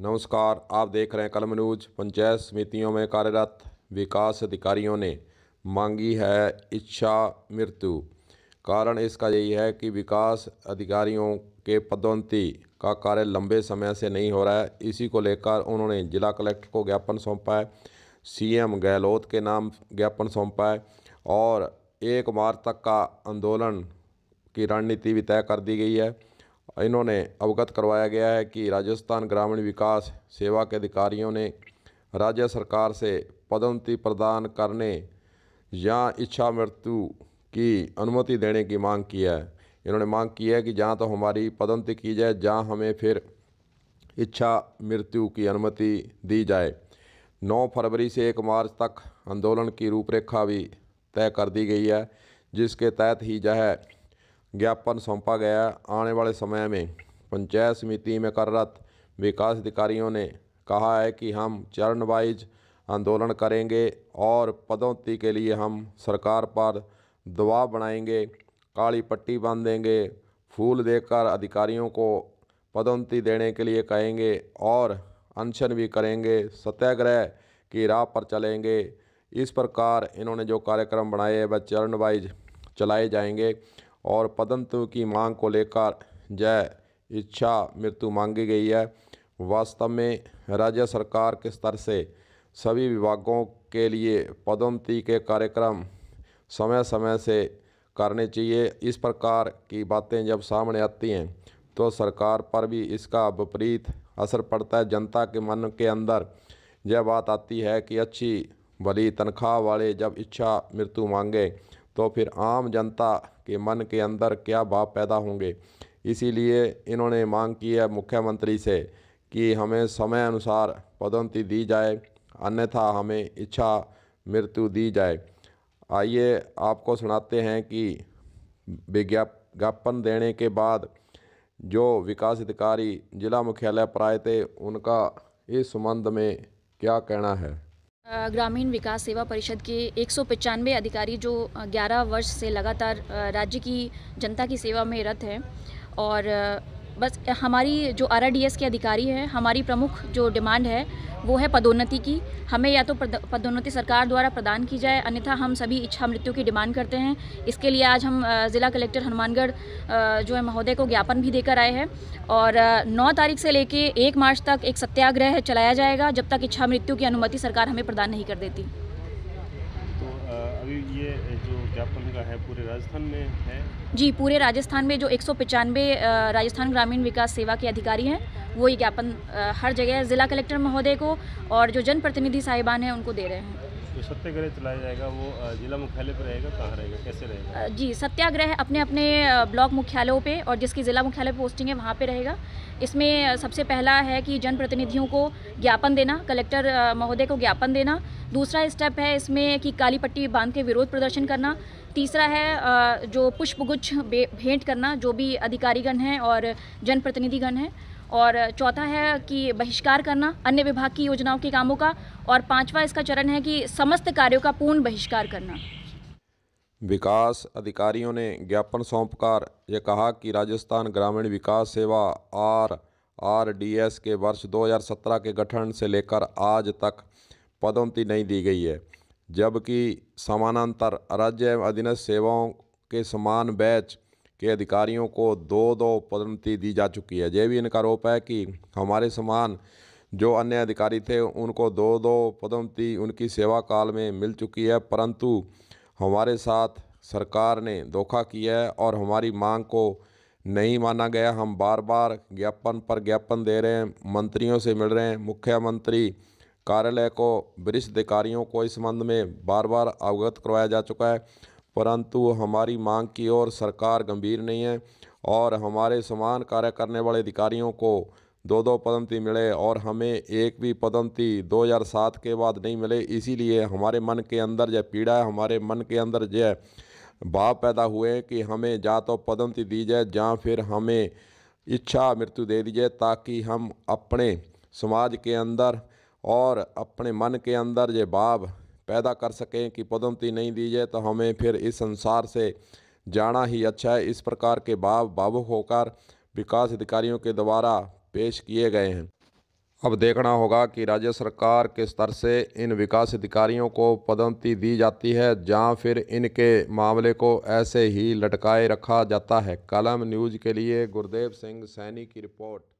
नमस्कार आप देख रहे हैं कलम न्यूज पंचायत समितियों में कार्यरत विकास अधिकारियों ने मांगी है इच्छा मृत्यु कारण इसका यही है कि विकास अधिकारियों के पदोन्नति का कार्य लंबे समय से नहीं हो रहा है इसी को लेकर उन्होंने जिला कलेक्टर को ज्ञापन सौंपा है सीएम गहलोत के नाम ज्ञापन सौंपा है और एक मार्च तक का आंदोलन की रणनीति भी तय कर दी गई है इन्होंने अवगत करवाया गया है कि राजस्थान ग्रामीण विकास सेवा के अधिकारियों ने राज्य सरकार से पदोन्नति प्रदान करने या इच्छा मृत्यु की अनुमति देने की मांग की है इन्होंने मांग की है कि जहाँ तो हमारी पदोन्नति की जाए जहाँ हमें फिर इच्छा मृत्यु की अनुमति दी जाए 9 फरवरी से 1 मार्च तक आंदोलन की रूपरेखा भी तय कर दी गई है जिसके तहत ही जो है ज्ञापन सौंपा गया आने वाले समय में पंचायत समिति में कार्यरत विकास अधिकारियों ने कहा है कि हम चरणवाइज आंदोलन करेंगे और पदोन्नति के लिए हम सरकार पर दबाव बनाएंगे काली पट्टी बांधेंगे फूल देकर अधिकारियों को पदोन्नति देने के लिए कहेंगे और अनशन भी करेंगे सत्याग्रह की राह पर चलेंगे इस प्रकार इन्होंने जो कार्यक्रम बनाए हैं वह चरणवाइज चलाए जाएंगे और पदंतु की मांग को लेकर जय इच्छा मृत्यु मांगी गई है वास्तव में राज्य सरकार के स्तर से सभी विभागों के लिए पदोन्नति के कार्यक्रम समय समय से करने चाहिए इस प्रकार की बातें जब सामने आती हैं तो सरकार पर भी इसका विपरीत असर पड़ता है जनता के मन के अंदर यह बात आती है कि अच्छी भली तनख्वाह वाले जब इच्छा मृत्यु मांगे तो फिर आम जनता के मन के अंदर क्या भाव पैदा होंगे इसीलिए इन्होंने मांग की है मुख्यमंत्री से कि हमें समय अनुसार पदोन्नति दी जाए अन्यथा हमें इच्छा मृत्यु दी जाए आइए आपको सुनाते हैं कि विज्ञापन देने के बाद जो विकास अधिकारी जिला मुख्यालय पर आए थे उनका इस संबंध में क्या कहना है ग्रामीण विकास सेवा परिषद के एक अधिकारी जो 11 वर्ष से लगातार राज्य की जनता की सेवा में रत हैं और बस हमारी जो आर के अधिकारी हैं हमारी प्रमुख जो डिमांड है वो है पदोन्नति की हमें या तो पदोन्नति सरकार द्वारा प्रदान की जाए अन्यथा हम सभी इच्छा मृत्यु की डिमांड करते हैं इसके लिए आज हम ज़िला कलेक्टर हनुमानगढ़ जो है महोदय को ज्ञापन भी देकर आए हैं और 9 तारीख से लेकर 1 मार्च तक एक सत्याग्रह चलाया जाएगा जब तक इच्छा मृत्यु की अनुमति सरकार हमें प्रदान नहीं कर देती अभी ये जो ज्ञापन का है पूरे राजस्थान में है जी पूरे राजस्थान में जो एक राजस्थान ग्रामीण विकास सेवा के अधिकारी हैं वो ये ज्ञापन हर जगह ज़िला कलेक्टर महोदय को और जो जनप्रतिनिधि साहिबान हैं उनको दे रहे हैं सत्याग्रह चलाया जाएगा वो जिला मुख्यालय पर रहेगा कहाँ रहेगा कैसे रहेगा जी सत्याग्रह अपने अपने ब्लॉक मुख्यालयों पे और जिसकी ज़िला मुख्यालय पोस्टिंग है वहाँ पे रहेगा इसमें सबसे पहला है कि जनप्रतिनिधियों को ज्ञापन देना कलेक्टर महोदय को ज्ञापन देना दूसरा स्टेप है इसमें कि काली पट्टी बांध के विरोध प्रदर्शन करना तीसरा है जो पुष्पगुच्छ भेंट करना जो भी अधिकारीगण हैं और जनप्रतिनिधिगण हैं और चौथा है कि बहिष्कार करना अन्य विभाग की योजनाओं के कामों का और पांचवा इसका चरण है कि समस्त कार्यों का पूर्ण बहिष्कार करना विकास अधिकारियों ने ज्ञापन सौंपकर यह कहा कि राजस्थान ग्रामीण विकास सेवा आर आर डी एस के वर्ष 2017 के गठन से लेकर आज तक पदोन्नति नहीं दी गई है जबकि समानांतर राज्य अधीनस्थ सेवाओं के समान बैच के अधिकारियों को दो दो पदोन्नति दी जा चुकी है यह भी इनका आरोप है कि हमारे समान जो अन्य अधिकारी थे उनको दो दो पदोन्नति उनकी सेवा काल में मिल चुकी है परंतु हमारे साथ सरकार ने धोखा किया है और हमारी मांग को नहीं माना गया हम बार बार ज्ञापन पर ज्ञापन दे रहे हैं मंत्रियों से मिल रहे हैं मुख्यमंत्री कार्यालय को वरिष्ठ अधिकारियों को इस संबंध में बार बार अवगत करवाया जा चुका है परंतु हमारी मांग की ओर सरकार गंभीर नहीं है और हमारे समान कार्य करने वाले अधिकारियों को दो दो पदमती मिले और हमें एक भी पदमती 2007 के बाद नहीं मिले इसीलिए हमारे मन के अंदर यह पीड़ा है हमारे मन के अंदर यह भाव पैदा हुए हैं कि हमें या तो पदमती दी जाए या फिर हमें इच्छा मृत्यु दे दी जाए ताकि हम अपने समाज के अंदर और अपने मन के अंदर ये भाव पैदा कर सकें कि पदोन्नति नहीं दी जाए तो हमें फिर इस संसार से जाना ही अच्छा है इस प्रकार के भाव भावुक होकर विकास अधिकारियों के द्वारा पेश किए गए हैं अब देखना होगा कि राज्य सरकार के स्तर से इन विकास अधिकारियों को पदोन्नति दी जाती है या फिर इनके मामले को ऐसे ही लटकाए रखा जाता है कलम न्यूज के लिए गुरदेव सिंह सैनी की रिपोर्ट